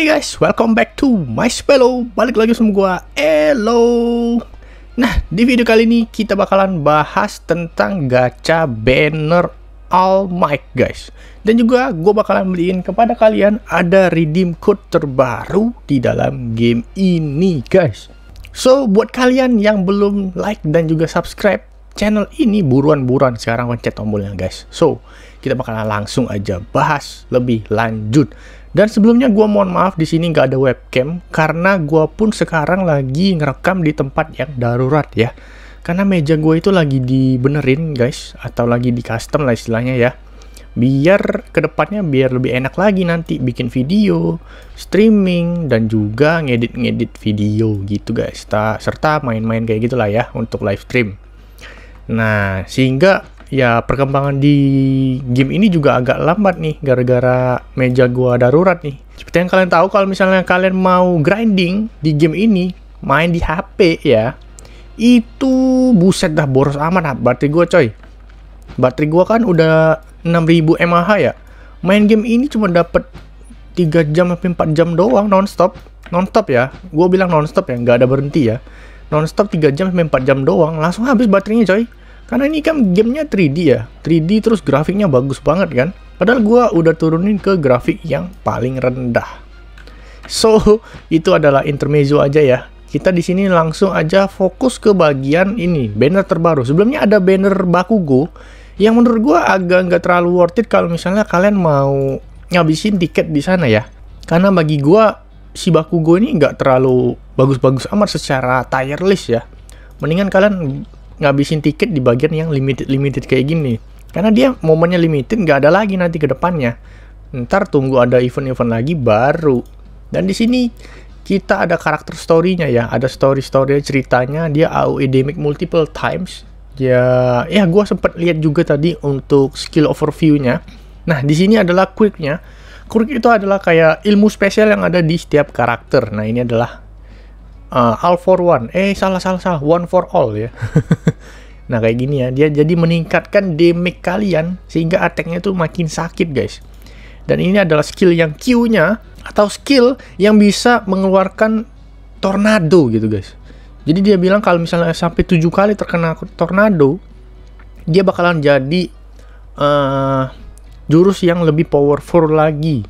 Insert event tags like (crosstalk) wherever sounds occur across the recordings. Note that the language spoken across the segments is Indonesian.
Oke okay guys, welcome back to my spello. Balik lagi sama gua. Hello. Nah, di video kali ini kita bakalan bahas tentang gacha banner All Might guys. Dan juga gua bakalan beliin kepada kalian ada redeem code terbaru di dalam game ini guys. So, buat kalian yang belum like dan juga subscribe channel ini buruan-buruan sekarang pencet tombolnya guys. So, kita bakalan langsung aja bahas lebih lanjut dan sebelumnya gue mohon maaf di sini nggak ada webcam karena gue pun sekarang lagi ngerekam di tempat yang darurat ya. Karena meja gue itu lagi dibenerin guys atau lagi di custom lah istilahnya ya. Biar kedepannya biar lebih enak lagi nanti bikin video, streaming dan juga ngedit-ngedit video gitu guys. Serta main-main kayak gitulah ya untuk live stream. Nah sehingga ya perkembangan di game ini juga agak lambat nih gara-gara meja gua darurat nih. Seperti yang kalian tahu kalau misalnya kalian mau grinding di game ini, main di HP ya, itu buset dah boros aman baterai gua coy. Baterai gua kan udah 6000 mAh ya. Main game ini cuma dapat 3 jam sampai 4 jam doang nonstop. Nonstop ya. Gua bilang nonstop ya, nggak ada berhenti ya. Nonstop 3 jam sampai 4 jam doang, langsung habis baterainya coy karena ini kan gamenya 3D ya, 3D terus grafiknya bagus banget kan. Padahal gue udah turunin ke grafik yang paling rendah. So, (laughs) itu adalah intermezzo aja ya. Kita di sini langsung aja fokus ke bagian ini, banner terbaru. Sebelumnya ada banner Bakugo, yang menurut gue agak nggak terlalu worth it kalau misalnya kalian mau ngabisin tiket di sana ya. Karena bagi gue, si Bakugo ini nggak terlalu bagus-bagus amat secara tier list ya. Mendingan kalian ngabisin tiket di bagian yang limited limited kayak gini karena dia momennya limited nggak ada lagi nanti ke depannya ntar tunggu ada event-event lagi baru dan di sini kita ada karakter story-nya ya ada story-story ceritanya dia AOE multiple times ya ya gue sempet lihat juga tadi untuk skill overview-nya nah di sini adalah quick-nya itu adalah kayak ilmu spesial yang ada di setiap karakter. Nah, ini adalah uh, all for one eh salah salah salah one for all ya (laughs) nah kayak gini ya dia jadi meningkatkan damage kalian sehingga attacknya tuh makin sakit guys dan ini adalah skill yang Q-nya atau skill yang bisa mengeluarkan tornado gitu guys jadi dia bilang kalau misalnya sampai tujuh kali terkena tornado dia bakalan jadi uh, jurus yang lebih powerful lagi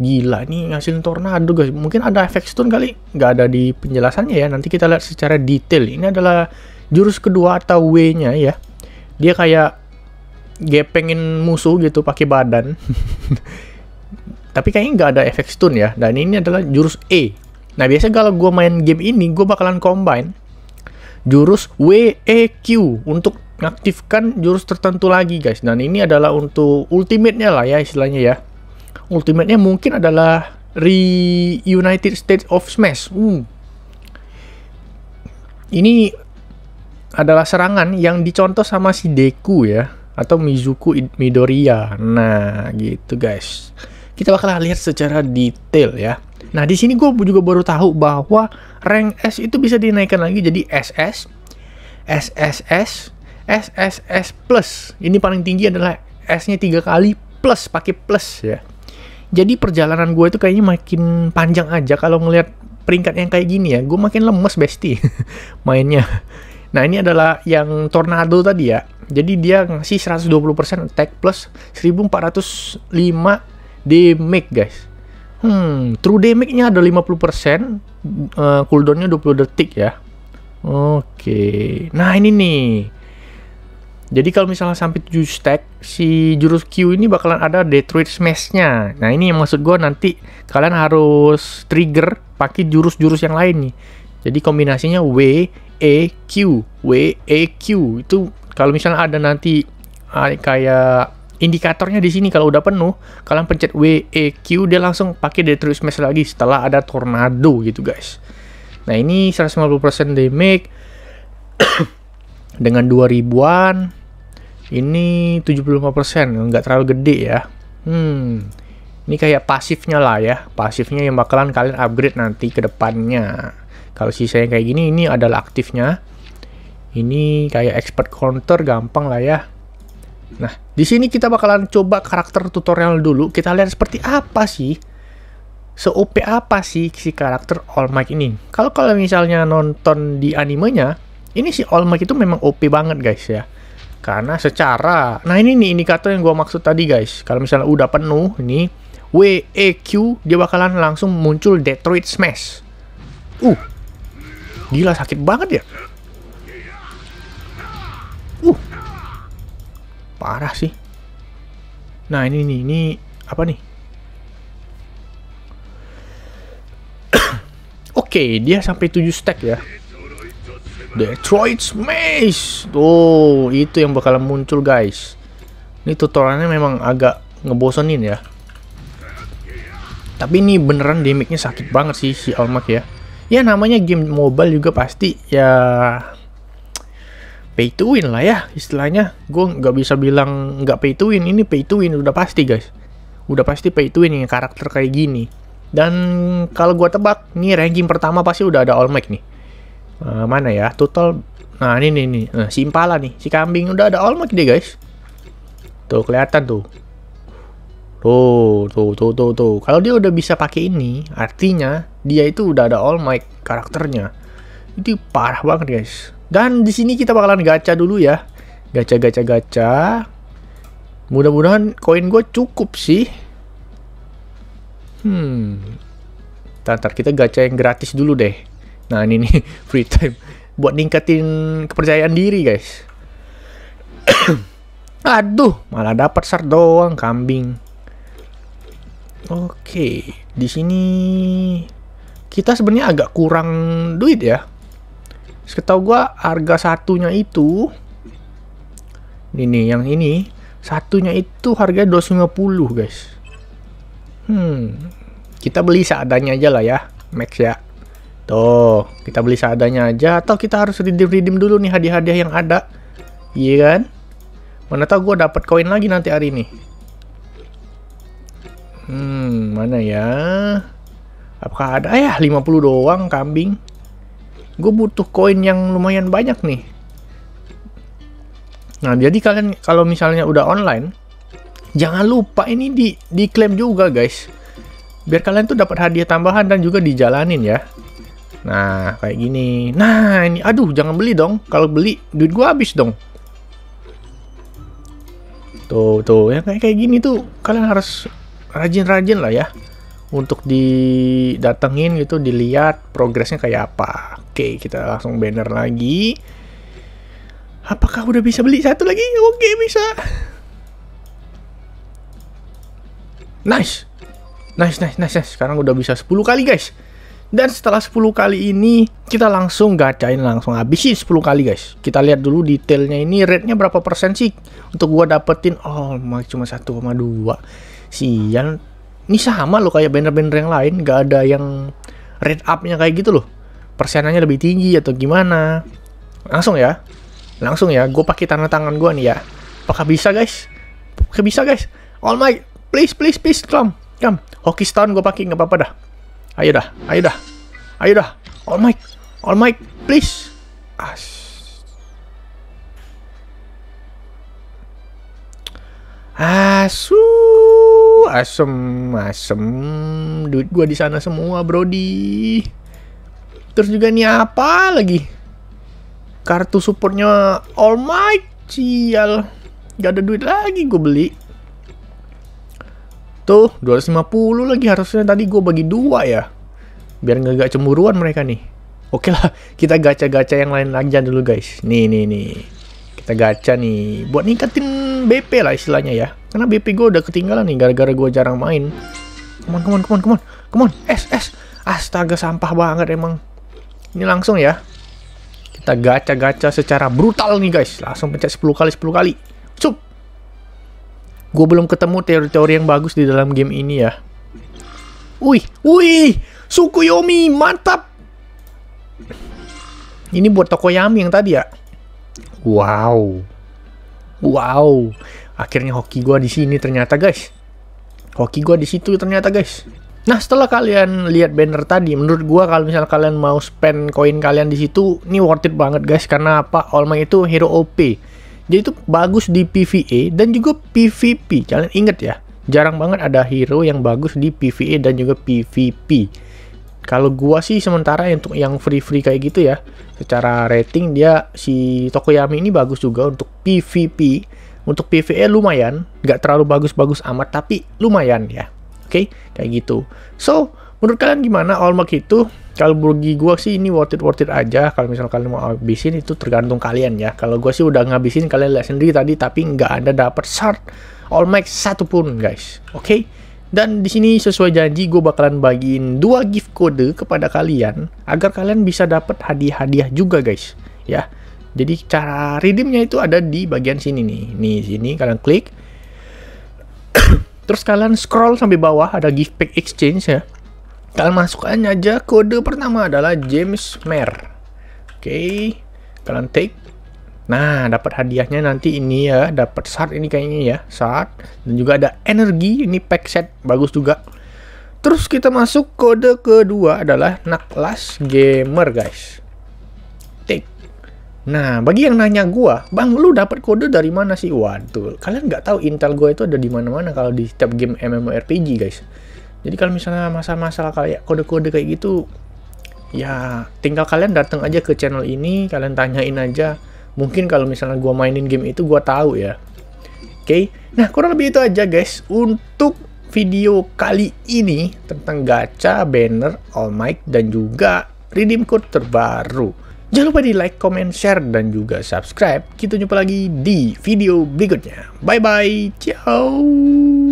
Gila, ini ngasilin tornado guys. Mungkin ada efek stun kali. Nggak ada di penjelasannya ya. Nanti kita lihat secara detail. Ini adalah jurus kedua atau W-nya ya. Dia kayak gepengin musuh gitu pakai badan. (laughs) Tapi kayaknya nggak ada efek stun ya. Dan ini adalah jurus E. Nah, biasanya kalau gue main game ini, gue bakalan combine jurus W E Q untuk aktifkan jurus tertentu lagi guys dan ini adalah untuk ultimate-nya lah ya istilahnya ya ultimate-nya mungkin adalah Reunited States of Smash. Uh. Ini adalah serangan yang dicontoh sama si Deku ya atau Mizuku Midoriya. Nah, gitu guys. Kita bakal lihat secara detail ya. Nah, di sini gue juga baru tahu bahwa rank S itu bisa dinaikkan lagi jadi SS, SSS, SSS plus. Ini paling tinggi adalah S-nya tiga kali plus pakai plus ya. Jadi perjalanan gue itu kayaknya makin panjang aja kalau ngelihat peringkat yang kayak gini ya. Gue makin lemes bestie (laughs) mainnya. Nah ini adalah yang Tornado tadi ya. Jadi dia ngasih 120% attack plus 1405 damage guys. Hmm, true damage-nya ada 50%, uh, eh, cooldown-nya 20 detik ya. Oke. Okay. Nah, ini nih. Jadi kalau misalnya sampai 7 stack, si jurus Q ini bakalan ada Detroit Smash-nya. Nah ini yang maksud gue nanti kalian harus trigger pakai jurus-jurus yang lain nih. Jadi kombinasinya W, E, Q. W, E, Q. Itu kalau misalnya ada nanti ah, kayak indikatornya di sini kalau udah penuh, kalian pencet W, E, Q, dia langsung pakai Detroit Smash lagi setelah ada Tornado gitu guys. Nah ini 150% damage (coughs) dengan 2000-an ini 75%, nggak terlalu gede ya. Hmm, ini kayak pasifnya lah ya. Pasifnya yang bakalan kalian upgrade nanti ke depannya. Kalau sisanya kayak gini, ini adalah aktifnya. Ini kayak expert counter, gampang lah ya. Nah, di sini kita bakalan coba karakter tutorial dulu. Kita lihat seperti apa sih se-OP apa sih si karakter All Might ini. Kalau kalau misalnya nonton di animenya, ini si All Might itu memang OP banget guys ya. Karena secara, nah ini nih indikator yang gue maksud tadi guys. Kalau misalnya udah penuh, ini WEQ dia bakalan langsung muncul Detroit Smash. Uh, gila sakit banget ya. Uh, parah sih. Nah ini nih, ini apa nih? (coughs) Oke, okay, dia sampai 7 stack ya. Detroit Smash. Tuh, itu yang bakalan muncul, guys. Ini tutorialnya memang agak ngebosenin ya. Tapi ini beneran damage-nya sakit banget sih si Almak ya. Ya namanya game mobile juga pasti ya pay to win lah ya istilahnya. Gue nggak bisa bilang nggak pay to win. Ini pay to win udah pasti guys. Udah pasti pay to win yang karakter kayak gini. Dan kalau gue tebak, nih ranking pertama pasti udah ada Olmec nih. Uh, mana ya? Total. Nah, ini nih nih. Nah, si impala nih, si kambing udah ada mic deh guys. Tuh kelihatan tuh. Tuh, tuh, tuh, tuh, tuh. Kalau dia udah bisa pakai ini, artinya dia itu udah ada All Might karakternya. Itu parah banget, guys. Dan di sini kita bakalan gacha dulu ya. Gacha, gacha, gacha. Mudah-mudahan koin gue cukup sih. Hmm. Tantar kita gacha yang gratis dulu deh. Nah ini nih (laughs) free time buat ningkatin kepercayaan diri guys. (coughs) Aduh, malah dapat sar doang kambing. Oke, okay. di sini kita sebenarnya agak kurang duit ya. Setahu gua harga satunya itu ini yang ini satunya itu harga 250 guys. Hmm, kita beli seadanya aja lah ya, Max ya. Tuh, kita beli seadanya aja atau kita harus redeem-redeem dulu nih hadiah-hadiah yang ada. Iya kan? Mana tahu gue dapat koin lagi nanti hari ini. Hmm, mana ya? Apakah ada? Ayah, eh, 50 doang kambing. Gue butuh koin yang lumayan banyak nih. Nah, jadi kalian kalau misalnya udah online, jangan lupa ini di diklaim juga, guys. Biar kalian tuh dapat hadiah tambahan dan juga dijalanin ya. Nah, kayak gini. Nah, ini aduh jangan beli dong. Kalau beli duit gua habis dong. Tuh, tuh. Ya kayak kayak gini tuh kalian harus rajin-rajin lah ya untuk didatengin gitu, dilihat progresnya kayak apa. Oke, kita langsung banner lagi. Apakah udah bisa beli satu lagi? Oke, bisa. Nice. Nice, nice, nice, nice. Sekarang udah bisa 10 kali, guys. Dan setelah 10 kali ini, kita langsung gacain langsung habisin 10 kali guys. Kita lihat dulu detailnya ini rate berapa persen sih untuk gua dapetin oh cuma 1,2. Sian. Ini sama loh kayak banner-banner yang lain, gak ada yang rate up kayak gitu loh. Persenannya lebih tinggi atau gimana? Langsung ya. Langsung ya, gue pakai tanda tangan gue nih ya. Apakah bisa guys? Apakah bisa guys? All my, please, please, please, come, come. hoki stone gue pakai nggak apa-apa dah. Ayo dah, ayo dah. Ayo dah. All Might, All Might, please. As. Asu, asem, asem. Duit gua di sana semua, Brody. Terus juga nih apa lagi? Kartu supportnya All Might, sial. Gak ada duit lagi gue beli. Tuh, 250 lagi harusnya tadi gue bagi dua ya. Biar nggak cemburuan mereka nih. Oke lah, kita gacha-gacha yang lain aja dulu guys. Nih, nih, nih. Kita gacha nih. Buat ningkatin BP lah istilahnya ya. Karena BP gue udah ketinggalan nih gara-gara gue jarang main. Come on, come on, come on, come on. Come on, S, S. Astaga, sampah banget emang. Ini langsung ya. Kita gacha-gacha secara brutal nih guys. Langsung pencet 10 kali, 10 kali. Cup. Gue belum ketemu teori-teori yang bagus di dalam game ini ya. Wih, wih, Sukuyomi, mantap. Ini buat toko yami yang tadi ya. Wow. Wow. Akhirnya hoki gue di sini ternyata guys. Hoki gue di situ ternyata guys. Nah setelah kalian lihat banner tadi, menurut gue kalau misal kalian mau spend koin kalian di situ, ini worth it banget guys karena apa? All Might itu hero OP. Jadi itu bagus di PvE dan juga PvP. Kalian inget ya, jarang banget ada hero yang bagus di PvE dan juga PvP. Kalau gua sih sementara untuk yang free-free kayak gitu ya, secara rating dia si Tokoyami ini bagus juga untuk PvP. Untuk PvE lumayan, nggak terlalu bagus-bagus amat tapi lumayan ya. Oke, okay? kayak gitu. So, menurut kalian gimana All itu kalau bagi gue sih ini worth it worth it aja kalau misal kalian mau habisin itu tergantung kalian ya kalau gue sih udah ngabisin kalian lihat sendiri tadi tapi nggak ada dapat shard all max pun guys oke okay? Dan di sini sesuai janji gue bakalan bagiin dua gift kode kepada kalian agar kalian bisa dapat hadiah-hadiah juga guys. Ya. Jadi cara redeemnya itu ada di bagian sini nih. Nih sini kalian klik. (coughs) Terus kalian scroll sampai bawah ada gift pack exchange ya. Kalian masukkan aja kode pertama adalah James Mer. Oke, kalian take. Nah, dapat hadiahnya nanti ini ya, dapat shard ini kayaknya ya, shard dan juga ada energi ini pack set bagus juga. Terus kita masuk kode kedua adalah Naklas Gamer, guys. Take. Nah, bagi yang nanya gua, "Bang, lu dapat kode dari mana sih?" Waduh, kalian nggak tahu intel gua itu ada di mana-mana kalau di setiap game MMORPG, guys. Jadi kalau misalnya masalah-masalah kayak kode-kode kayak gitu, ya tinggal kalian datang aja ke channel ini, kalian tanyain aja. Mungkin kalau misalnya gue mainin game itu gue tahu ya. Oke. Okay? Nah, kurang lebih itu aja guys untuk video kali ini tentang gacha, banner, all might dan juga redeem code terbaru. Jangan lupa di like, comment, share, dan juga subscribe. Kita jumpa lagi di video berikutnya. Bye-bye. Ciao.